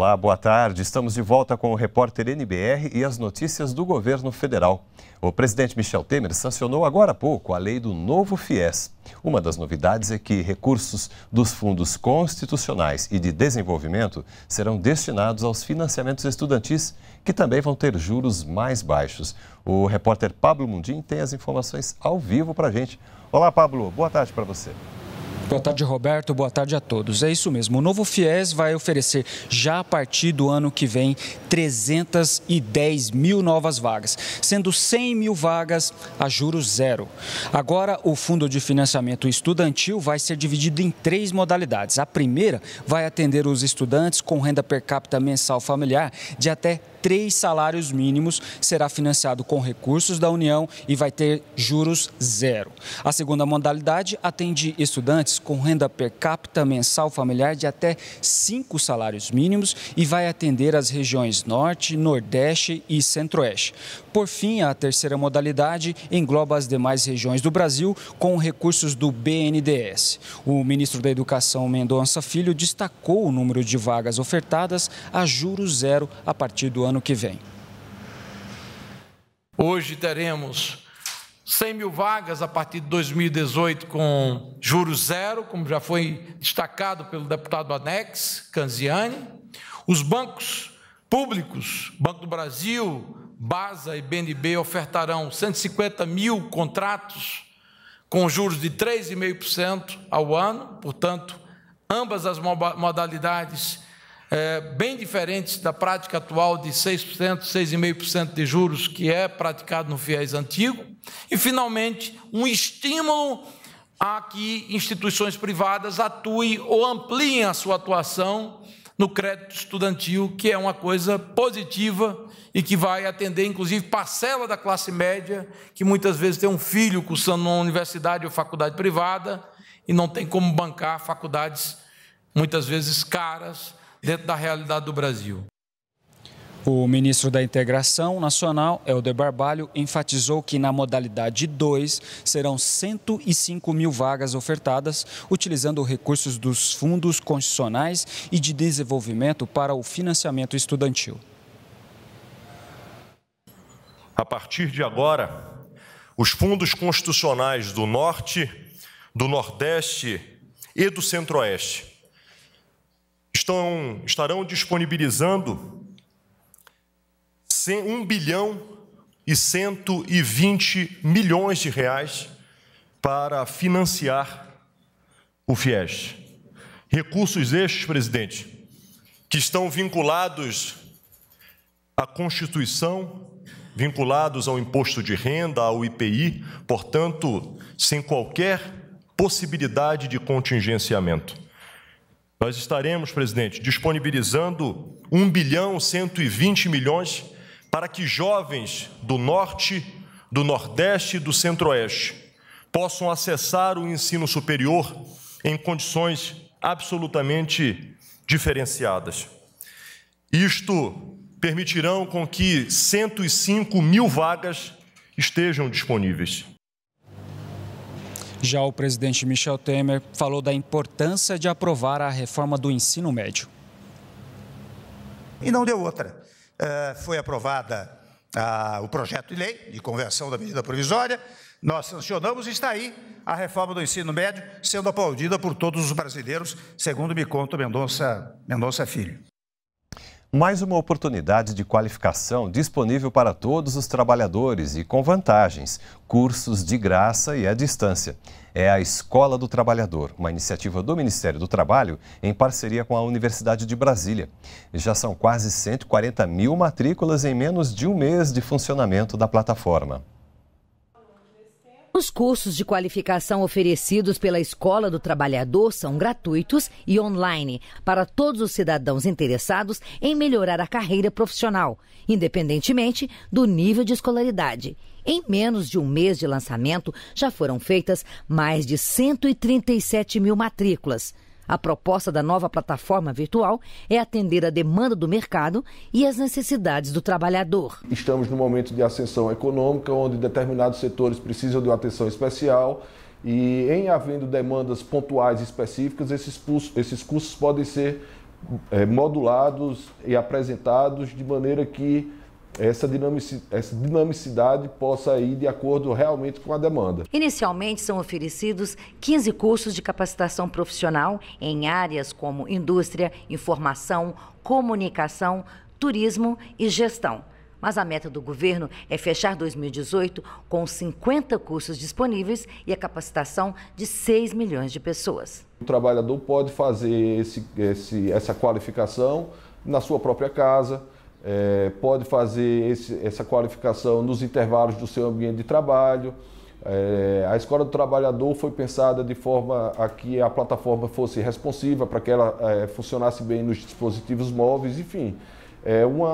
Olá, boa tarde. Estamos de volta com o repórter NBR e as notícias do governo federal. O presidente Michel Temer sancionou agora há pouco a lei do novo FIES. Uma das novidades é que recursos dos fundos constitucionais e de desenvolvimento serão destinados aos financiamentos estudantis, que também vão ter juros mais baixos. O repórter Pablo Mundim tem as informações ao vivo para a gente. Olá, Pablo. Boa tarde para você. Boa tarde, Roberto. Boa tarde a todos. É isso mesmo. O novo FIES vai oferecer, já a partir do ano que vem, 310 mil novas vagas, sendo 100 mil vagas a juros zero. Agora, o Fundo de Financiamento Estudantil vai ser dividido em três modalidades. A primeira vai atender os estudantes com renda per capita mensal familiar de até três salários mínimos, será financiado com recursos da União e vai ter juros zero. A segunda modalidade atende estudantes com renda per capita mensal familiar de até cinco salários mínimos e vai atender as regiões Norte, Nordeste e Centro-Oeste. Por fim, a terceira modalidade engloba as demais regiões do Brasil com recursos do BNDES. O ministro da Educação, Mendonça Filho, destacou o número de vagas ofertadas a juros zero a partir do ano que vem. Hoje teremos 100 mil vagas a partir de 2018 com juros zero, como já foi destacado pelo deputado Anex Canziani. Os bancos públicos, Banco do Brasil, Baza e BNB ofertarão 150 mil contratos com juros de 3,5% ao ano, portanto, ambas as modalidades é, bem diferentes da prática atual de 6%, 6,5% de juros que é praticado no FIES antigo. E, finalmente, um estímulo a que instituições privadas atuem ou ampliem a sua atuação no crédito estudantil, que é uma coisa positiva e que vai atender, inclusive, parcela da classe média, que muitas vezes tem um filho cursando uma universidade ou faculdade privada e não tem como bancar faculdades, muitas vezes, caras dentro da realidade do Brasil. O ministro da Integração Nacional, Helder Barbalho, enfatizou que na modalidade 2 serão 105 mil vagas ofertadas, utilizando recursos dos fundos constitucionais e de desenvolvimento para o financiamento estudantil. A partir de agora, os fundos constitucionais do Norte, do Nordeste e do Centro-Oeste estão, estarão disponibilizando 1 bilhão e 120 milhões de reais para financiar o FIES. Recursos estes, presidente, que estão vinculados à Constituição, vinculados ao imposto de renda, ao IPI, portanto, sem qualquer possibilidade de contingenciamento. Nós estaremos, presidente, disponibilizando 1 bilhão 120 milhões para que jovens do norte, do nordeste e do centro-oeste possam acessar o ensino superior em condições absolutamente diferenciadas. Isto permitirão com que 105 mil vagas estejam disponíveis. Já o presidente Michel Temer falou da importância de aprovar a reforma do ensino médio. E não deu outra. Eh, foi aprovada ah, o projeto de lei de conversão da medida provisória, nós sancionamos e está aí a reforma do ensino médio sendo aplaudida por todos os brasileiros, segundo me conta Mendonça, Mendonça Filho mais uma oportunidade de qualificação disponível para todos os trabalhadores e com vantagens, cursos de graça e à distância. É a Escola do Trabalhador, uma iniciativa do Ministério do Trabalho em parceria com a Universidade de Brasília. Já são quase 140 mil matrículas em menos de um mês de funcionamento da plataforma. Os cursos de qualificação oferecidos pela Escola do Trabalhador são gratuitos e online para todos os cidadãos interessados em melhorar a carreira profissional, independentemente do nível de escolaridade. Em menos de um mês de lançamento, já foram feitas mais de 137 mil matrículas. A proposta da nova plataforma virtual é atender a demanda do mercado e as necessidades do trabalhador. Estamos num momento de ascensão econômica, onde determinados setores precisam de uma atenção especial. E em havendo demandas pontuais específicas, esses, custos esses cursos podem ser é, modulados e apresentados de maneira que essa dinamicidade possa ir de acordo realmente com a demanda. Inicialmente são oferecidos 15 cursos de capacitação profissional em áreas como indústria, informação, comunicação, turismo e gestão. Mas a meta do governo é fechar 2018 com 50 cursos disponíveis e a capacitação de 6 milhões de pessoas. O trabalhador pode fazer esse, esse, essa qualificação na sua própria casa, é, pode fazer esse, essa qualificação nos intervalos do seu ambiente de trabalho. É, a Escola do Trabalhador foi pensada de forma a que a plataforma fosse responsiva para que ela é, funcionasse bem nos dispositivos móveis, enfim. É uma,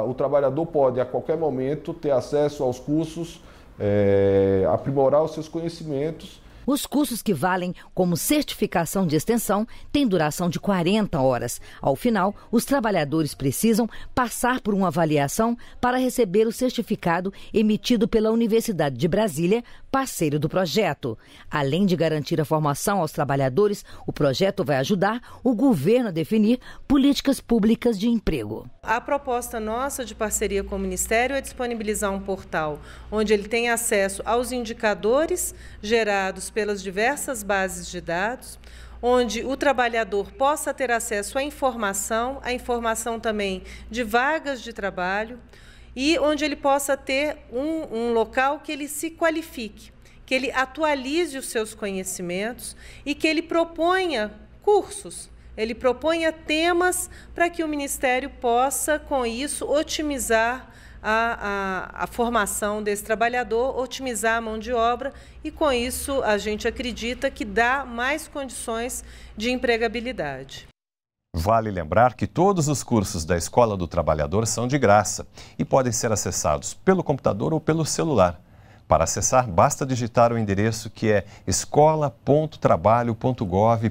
a, o trabalhador pode a qualquer momento ter acesso aos cursos, é, aprimorar os seus conhecimentos os cursos que valem como certificação de extensão têm duração de 40 horas. Ao final, os trabalhadores precisam passar por uma avaliação para receber o certificado emitido pela Universidade de Brasília parceiro do projeto. Além de garantir a formação aos trabalhadores, o projeto vai ajudar o governo a definir políticas públicas de emprego. A proposta nossa de parceria com o Ministério é disponibilizar um portal onde ele tem acesso aos indicadores gerados pelas diversas bases de dados onde o trabalhador possa ter acesso à informação, à informação também de vagas de trabalho, e onde ele possa ter um, um local que ele se qualifique, que ele atualize os seus conhecimentos e que ele proponha cursos, ele proponha temas para que o Ministério possa, com isso, otimizar a, a, a, formação desse trabalhador, otimizar a mão de obra e, com isso, a gente acredita que dá mais condições de empregabilidade. Vale lembrar que todos os cursos da Escola do Trabalhador são de graça e podem ser acessados pelo computador ou pelo celular. Para acessar, basta digitar o endereço que é escola.trabalho.gov.br.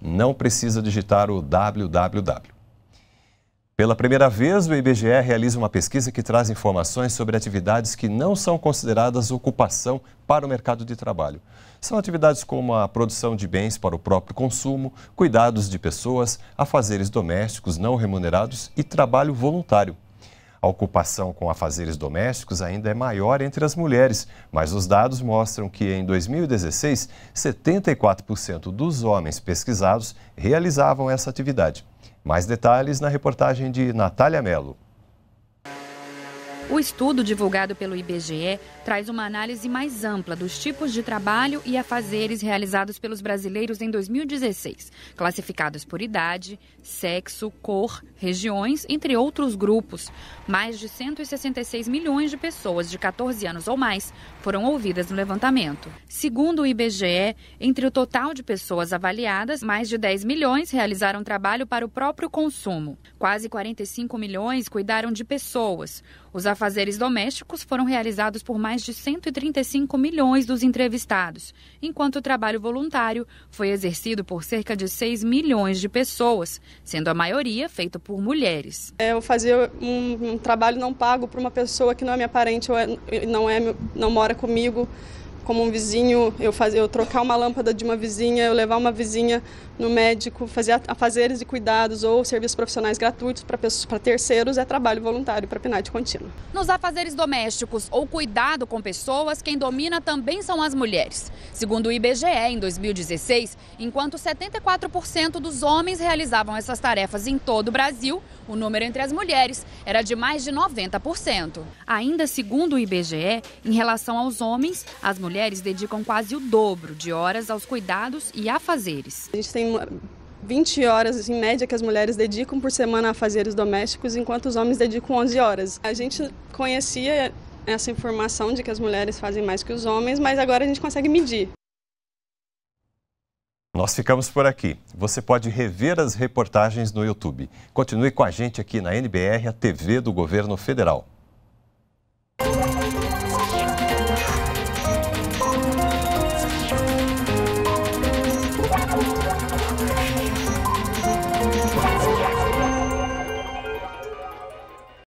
Não precisa digitar o www. Pela primeira vez, o IBGE realiza uma pesquisa que traz informações sobre atividades que não são consideradas ocupação para o mercado de trabalho. São atividades como a produção de bens para o próprio consumo, cuidados de pessoas, afazeres domésticos não remunerados e trabalho voluntário. A ocupação com afazeres domésticos ainda é maior entre as mulheres, mas os dados mostram que em 2016, 74% dos homens pesquisados realizavam essa atividade. Mais detalhes na reportagem de Natália Melo. O estudo divulgado pelo IBGE traz uma análise mais ampla dos tipos de trabalho e afazeres realizados pelos brasileiros em 2016, classificados por idade, sexo, cor, regiões, entre outros grupos. Mais de 166 milhões de pessoas de 14 anos ou mais foram ouvidas no levantamento. Segundo o IBGE, entre o total de pessoas avaliadas, mais de 10 milhões realizaram trabalho para o próprio consumo. Quase 45 milhões cuidaram de pessoas. Os Afazeres domésticos foram realizados por mais de 135 milhões dos entrevistados, enquanto o trabalho voluntário foi exercido por cerca de 6 milhões de pessoas, sendo a maioria feito por mulheres. É, eu fazia um, um trabalho não pago para uma pessoa que não é minha parente ou é, não, é, não mora comigo como um vizinho, eu, fazer eu trocar uma lâmpada de uma vizinha, eu levar uma vizinha no médico, fazer afazeres e cuidados ou serviços profissionais gratuitos para terceiros é trabalho voluntário para a PNAD contínua. Nos afazeres domésticos ou cuidado com pessoas, quem domina também são as mulheres. Segundo o IBGE, em 2016, enquanto 74% dos homens realizavam essas tarefas em todo o Brasil, o número entre as mulheres era de mais de 90%. Ainda segundo o IBGE, em relação aos homens, as mulheres mulheres dedicam quase o dobro de horas aos cuidados e afazeres. A gente tem 20 horas em média que as mulheres dedicam por semana a afazeres domésticos, enquanto os homens dedicam 11 horas. A gente conhecia essa informação de que as mulheres fazem mais que os homens, mas agora a gente consegue medir. Nós ficamos por aqui. Você pode rever as reportagens no YouTube. Continue com a gente aqui na NBR, a TV do Governo Federal.